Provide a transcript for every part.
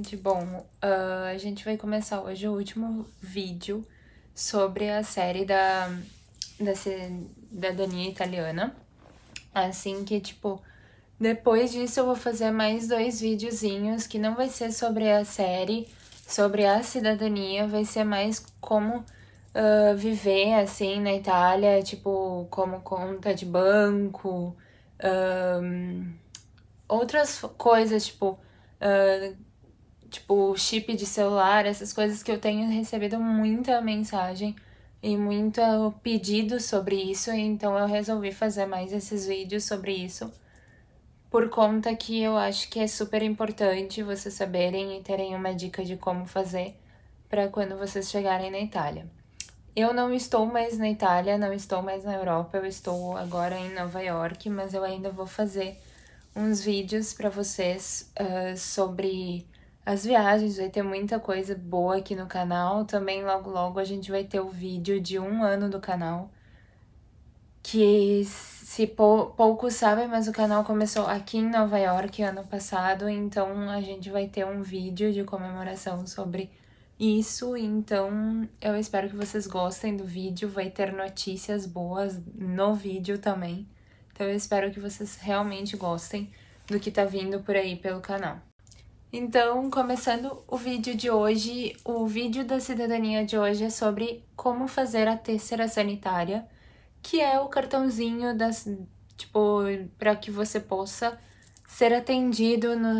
gente, bom, uh, a gente vai começar hoje o último vídeo sobre a série da, da cidadania italiana. Assim que, tipo, depois disso eu vou fazer mais dois videozinhos que não vai ser sobre a série, sobre a cidadania, vai ser mais como uh, viver, assim, na Itália, tipo, como conta de banco, um, ah, outras coisas, tipo... Uh, tipo, chip de celular, essas coisas que eu tenho recebido muita mensagem e muito pedido sobre isso, então eu resolvi fazer mais esses vídeos sobre isso. Por conta que eu acho que é super importante vocês saberem e terem uma dica de como fazer para quando vocês chegarem na Itália. Eu não estou mais na Itália, não estou mais na Europa, eu estou agora em Nova York, mas eu ainda vou fazer uns vídeos para vocês uh, sobre as viagens, vai ter muita coisa boa aqui no canal. Também logo logo a gente vai ter o vídeo de um ano do canal. Que se pou, poucos sabem, mas o canal começou aqui em Nova York ano passado, então a gente vai ter um vídeo de comemoração sobre isso. Então eu espero que vocês gostem do vídeo, vai ter notícias boas no vídeo também. Então eu espero que vocês realmente gostem do que tá vindo por aí pelo canal. Então, começando o vídeo de hoje, o vídeo da cidadania de hoje é sobre como fazer a terceira sanitária, que é o cartãozinho das tipo para que você possa ser atendido no,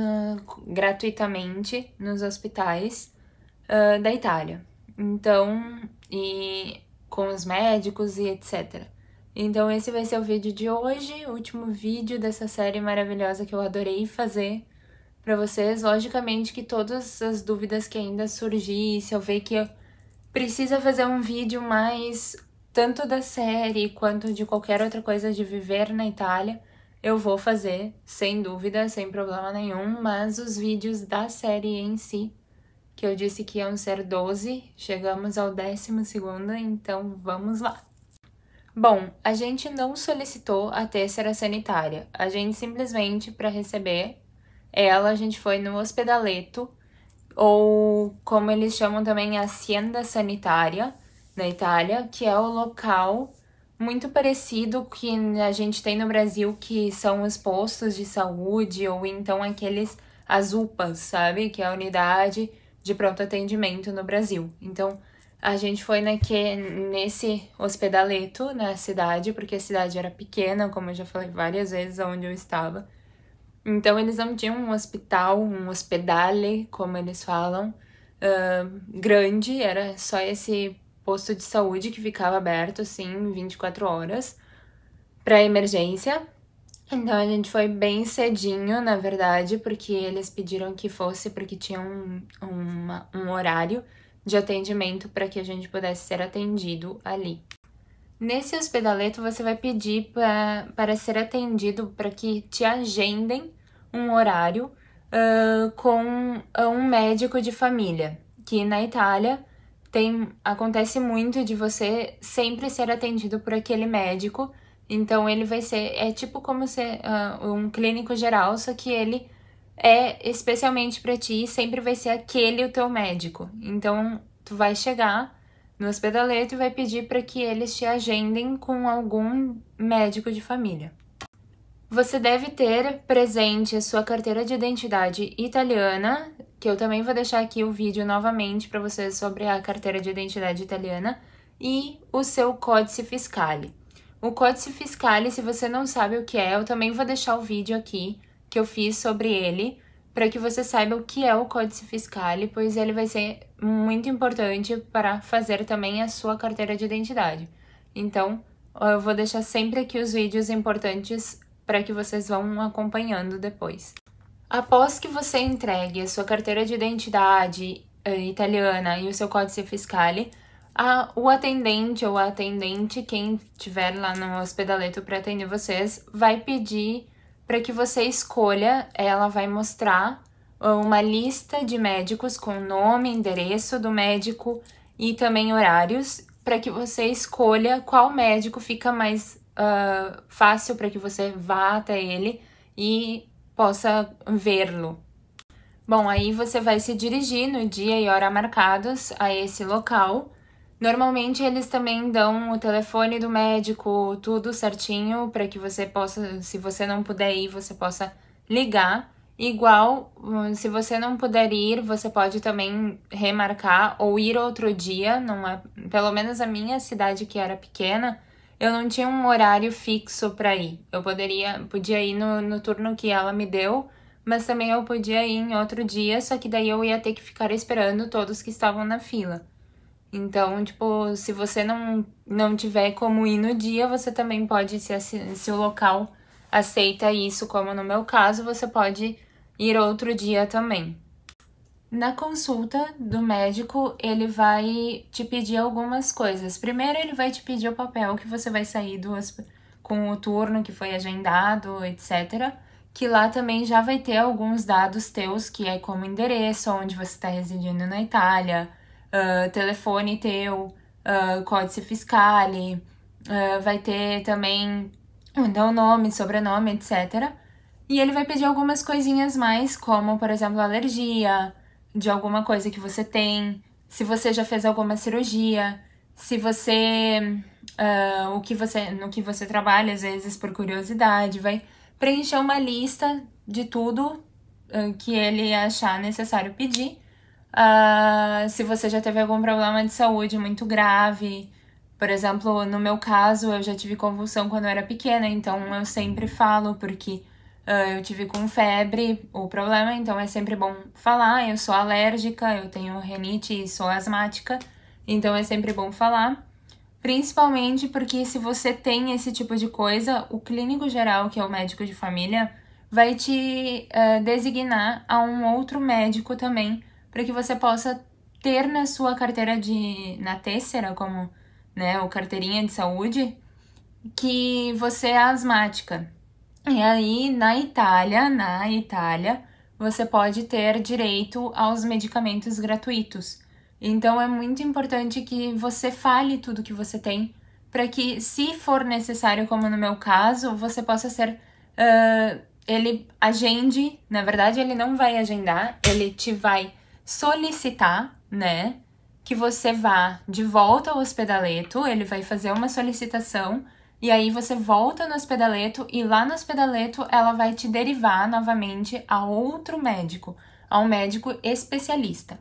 gratuitamente nos hospitais uh, da Itália. Então, e com os médicos e etc. Então esse vai ser o vídeo de hoje, o último vídeo dessa série maravilhosa que eu adorei fazer para vocês. Logicamente que todas as dúvidas que ainda surgir, se eu ver que precisa fazer um vídeo mais tanto da série quanto de qualquer outra coisa de viver na Itália, eu vou fazer, sem dúvida, sem problema nenhum, mas os vídeos da série em si, que eu disse que iam ser 12, chegamos ao 12 segundo, então vamos lá. Bom, a gente não solicitou a terceira sanitária, a gente simplesmente, para receber, ela, a gente foi no Hospedaleto, ou como eles chamam também, Hacienda Sanitária, na Itália, que é o local muito parecido que a gente tem no Brasil, que são os postos de saúde, ou então aqueles, as UPAs, sabe? Que é a unidade de pronto atendimento no Brasil. Então, a gente foi naque, nesse hospedaleto na cidade, porque a cidade era pequena, como eu já falei várias vezes onde eu estava. Então eles não tinham um hospital, um hospedale, como eles falam, uh, grande, era só esse posto de saúde que ficava aberto assim 24 horas para emergência. Então a gente foi bem cedinho, na verdade, porque eles pediram que fosse porque tinha um, uma, um horário de atendimento para que a gente pudesse ser atendido ali. Nesse hospedaleto você vai pedir para ser atendido para que te agendem um horário uh, com um médico de família, que na Itália tem acontece muito de você sempre ser atendido por aquele médico. Então ele vai ser é tipo como ser uh, um clínico geral, só que ele é especialmente para ti e sempre vai ser aquele o teu médico. Então tu vai chegar no hospedaleiro e vai pedir para que eles te agendem com algum médico de família. Você deve ter presente a sua carteira de identidade italiana, que eu também vou deixar aqui o vídeo novamente para vocês sobre a carteira de identidade italiana, e o seu Códice Fiscale. O Códice Fiscale, se você não sabe o que é, eu também vou deixar o vídeo aqui que eu fiz sobre ele, para que você saiba o que é o Códice Fiscale, pois ele vai ser muito importante para fazer também a sua carteira de identidade. Então, eu vou deixar sempre aqui os vídeos importantes para que vocês vão acompanhando depois. Após que você entregue a sua carteira de identidade eh, italiana e o seu códice fiscale, a, o atendente ou a atendente, quem estiver lá no hospedaleto para atender vocês, vai pedir para que você escolha, ela vai mostrar ah, uma lista de médicos com nome, endereço do médico e também horários, para que você escolha qual médico fica mais uh, fácil para que você vá até ele e possa vê-lo. Bom, aí você vai se dirigir no dia e hora marcados a esse local. Normalmente eles também dão o telefone do médico, tudo certinho, para que você possa, se você não puder ir, você possa ligar. Igual, hum, se você não puder ir, você pode também remarcar ou ir outro dia. Não é, pelo menos a minha cidade que era pequena, eu não tinha um horário fixo para ir. Eu poderia, podia ir no, no turno que ela me deu, mas também eu podia ir em outro dia, só que daí eu ia ter que ficar esperando todos que estavam na fila. Então, tipo, se você não, não tiver como ir no dia, você também pode, se, se o local aceita isso, como no meu caso, você pode ir outro dia também. Na consulta do médico, ele vai te pedir algumas coisas. Primeiro, ele vai te pedir o papel que você vai sair do com o turno que foi agendado, etc. Que lá também já vai ter alguns dados teus, que é como endereço, onde você está residindo na Itália, uh, telefone teu, uh, códice fiscale, uh, vai ter também o nome, sobrenome, etc. E ele vai pedir algumas coisinhas mais, como, por exemplo, alergia, de alguma coisa que você tem, se você já fez alguma cirurgia, se você. Uh, o que você no que você trabalha, às vezes por curiosidade, vai preencher uma lista de tudo uh, que ele achar necessário pedir. Uh, se você já teve algum problema de saúde muito grave, por exemplo, no meu caso, eu já tive convulsão quando eu era pequena, então eu sempre falo porque ah, eu tive com febre o problema, então é sempre bom falar. Eu sou alérgica, eu tenho renite e sou asmática, então é sempre bom falar. Principalmente porque se você tem esse tipo de coisa, o clínico geral, que é o médico de família, vai te uh, designar a um outro médico também, para que você possa ter na sua carteira de. na têssera, como né, o carteirinha de saúde, que você é asmática. E aí, na Itália, na Itália, você pode ter direito aos medicamentos gratuitos. Então é muito importante que você fale tudo que você tem para que, se for necessário, como no meu caso, você possa ser. Uh, ele agende, na verdade, ele não vai agendar, ele te vai solicitar, né? Que você vá de volta ao hospedaleto, ele vai fazer uma solicitação e aí você volta no hospedaleto e lá no hospedaleto ela vai te derivar novamente a outro médico, a um médico especialista.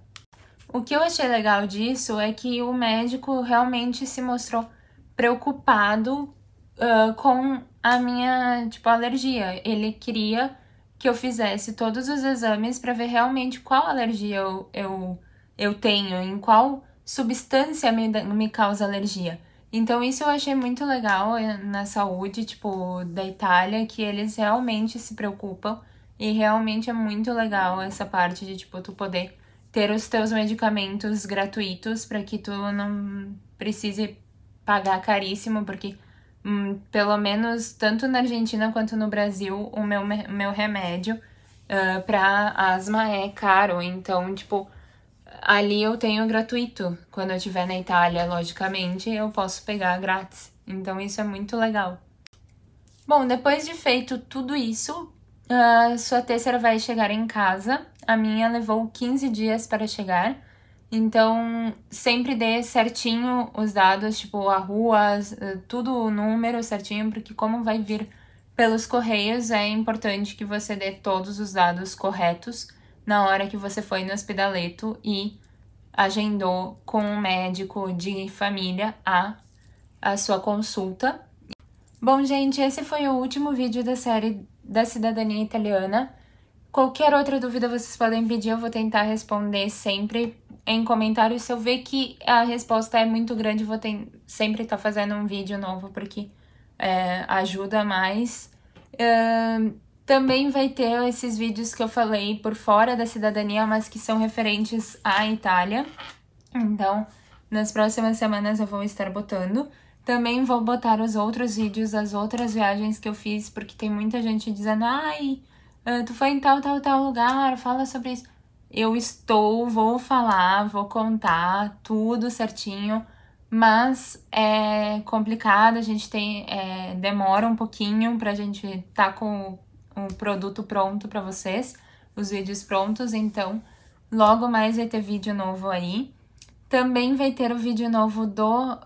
O que eu achei legal disso é que o médico realmente se mostrou preocupado uh, com a minha, tipo, alergia. Ele queria que eu fizesse todos os exames para ver realmente qual alergia eu, eu, eu tenho, em qual substância me, me causa alergia. Então, isso eu achei muito legal eh, na saúde, tipo, da Itália, que eles realmente se preocupam e realmente é muito legal essa parte de, tipo, tu poder ter os teus medicamentos gratuitos para que tu não precise pagar caríssimo, porque hum, pelo menos tanto na Argentina quanto no Brasil, o meu, meu remédio uh, ah, para asma é caro. Então, tipo, ali eu tenho gratuito. Quando eu estiver na Itália, logicamente, eu posso pegar grátis. Então isso é muito legal. Bom, depois de feito tudo isso, a sua terceira vai chegar em casa. A minha levou 15 dias para chegar. Então, sempre dê certinho os dados, tipo a rua, eh, tudo o número certinho, porque como vai vir pelos correios, é importante que você dê todos os dados corretos na hora que você foi no hospitaleto e agendou com um médico de família a, a sua consulta. Bom, gente, esse foi o último vídeo da série da cidadania italiana. Qualquer outra dúvida vocês podem pedir, eu vou tentar responder sempre em comentários. Se eu ver que a resposta é muito grande, vou sempre estar tá fazendo um vídeo novo, porque é, ajuda mais. Uh, também vai ter esses vídeos que eu falei por fora da cidadania, mas que são referentes à Itália. Então, nas próximas semanas eu vou estar botando. Também vou botar os outros vídeos das outras viagens que eu fiz, porque tem muita gente dizendo: ai, ah, tu foi em tal, tal, tal lugar, fala sobre isso. Eu estou, vou falar, vou contar tudo certinho, mas é complicado, a gente tem. É, demora um pouquinho pra gente estar tá com um produto pronto para vocês, os vídeos prontos, então logo mais vai ter vídeo novo aí. Também vai ter o vídeo novo do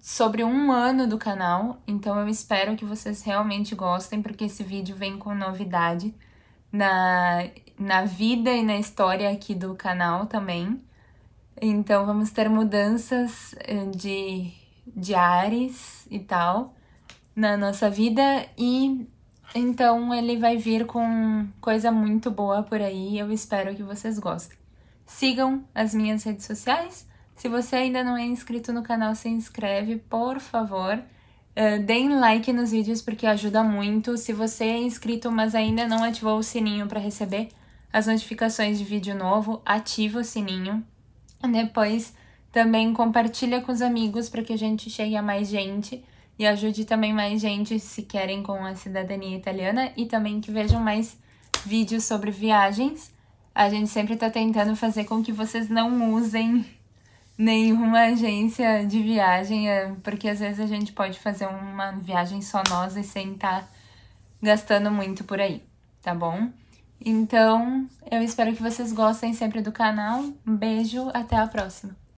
sobre um ano do canal, então eu espero que vocês realmente gostem, porque esse vídeo vem com novidade na, na vida e na história aqui do canal também. Então vamos ter mudanças eh, de, de ares e tal na nossa vida e então ele vai vir com coisa muito boa por aí, eu espero que vocês gostem. Sigam as minhas redes sociais. Se você ainda não é inscrito no canal, se inscreve, por favor. Uh, deem like nos vídeos porque ajuda muito. Se você é inscrito, mas ainda não ativou o sininho para receber as notificações de vídeo novo, ativa o sininho. Depois também compartilha com os amigos para que a gente chegue a mais gente e ajude também mais gente se querem com a cidadania italiana e também que vejam mais vídeos sobre viagens. A gente sempre está tentando fazer com que vocês não usem nenhuma agência de viagem, é, porque às vezes a gente pode fazer uma viagem só nós e sem estar tá gastando muito por aí, tá bom? Então, eu espero que vocês gostem sempre do canal. Um beijo, até a próxima!